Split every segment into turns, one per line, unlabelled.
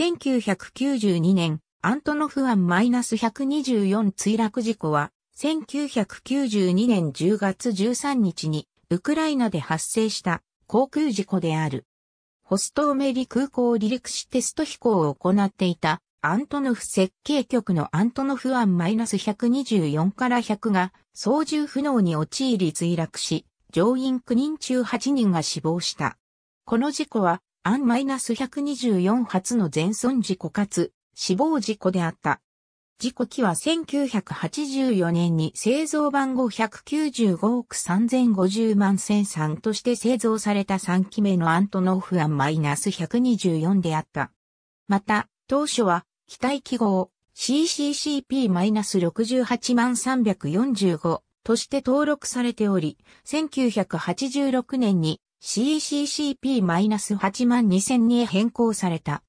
1992年、アントノフ湾 -124 墜落事故は、1992年10月13日に、ウクライナで発生した航空事故である。ホストーメリ空港を離陸しテスト飛行を行っていた、アントノフ設計局のアントノフ湾 -124 から100が、操縦不能に陥り墜落し、乗員9人中8人が死亡した。この事故は、アン -124 発の全損事故かつ死亡事故であった。事故機は1984年に製造番号195億3050万1003として製造された3機目のアントノーフアンマイナス -124 であった。また、当初は、機体記号 CCCP-68 万345として登録されており、1986年に CCCP-82000 に変更された。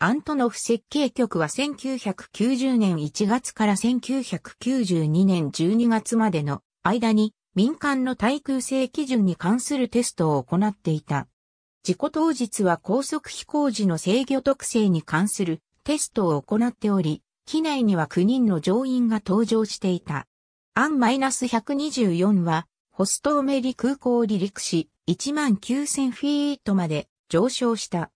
アントノフ設計局は1990年1月から1992年12月までの間に民間の対空性基準に関するテストを行っていた。事故当日は高速飛行時の制御特性に関するテストを行っており、機内には9人の乗員が搭乗していた。アン -124 はホストオメリ空港を離陸し、19000フィートまで上昇した。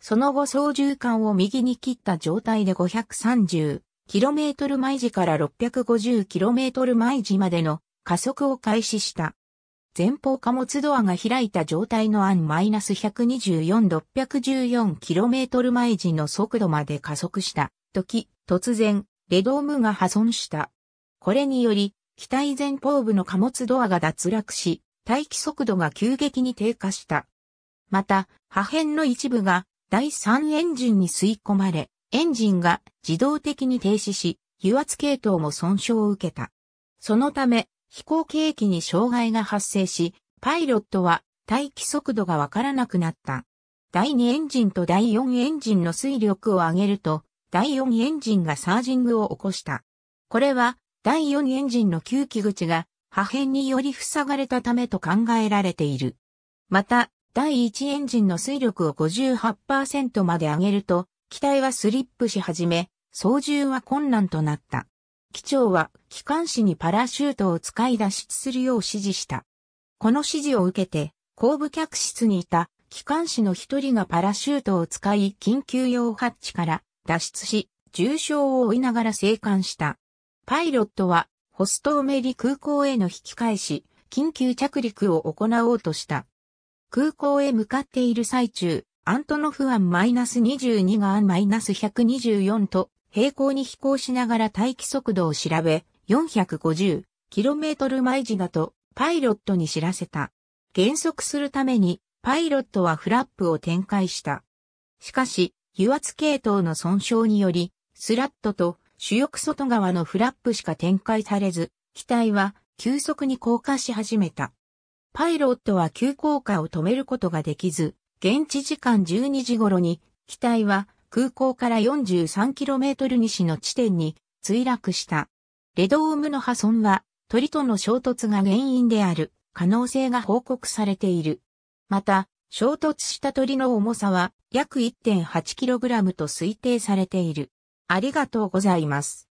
その後操縦桿を右に切った状態で 530km 毎時から 650km 毎時までの加速を開始した。前方貨物ドアが開いた状態のアン -124-614km 毎時の速度まで加速した時、突然、レドームが破損した。これにより、機体前方部の貨物ドアが脱落し、大気速度が急激に低下した。また、破片の一部が第3エンジンに吸い込まれ、エンジンが自動的に停止し、油圧系統も損傷を受けた。そのため、飛行計器に障害が発生し、パイロットは待機速度がわからなくなった。第2エンジンと第4エンジンの推力を上げると、第4エンジンがサージングを起こした。これは、第4エンジンの吸気口が破片により塞がれたためと考えられている。また、第1エンジンの水力を58%まで上げると、機体はスリップし始め、操縦は困難となった。機長は機関士にパラシュートを使い脱出するよう指示した。この指示を受けて、後部客室にいた機関士の一人がパラシュートを使い緊急用ハッチから脱出し、重傷を負いながら生還した。パイロットはホストオメリ空港への引き返し、緊急着陸を行おうとした。空港へ向かっている最中、アントノフア案 -22 が案 -124 と平行に飛行しながら待機速度を調べ、450km 毎時だとパイロットに知らせた。減速するためにパイロットはフラップを展開した。しかし、油圧系統の損傷により、スラットと主翼外側のフラップしか展開されず、機体は急速に降下し始めた。パイロットは急降下を止めることができず、現地時間12時頃に、機体は空港から 43km 西の地点に墜落した。レドームの破損は鳥との衝突が原因である可能性が報告されている。また、衝突した鳥の重さは約 1.8kg と推定されている。ありがとうございます。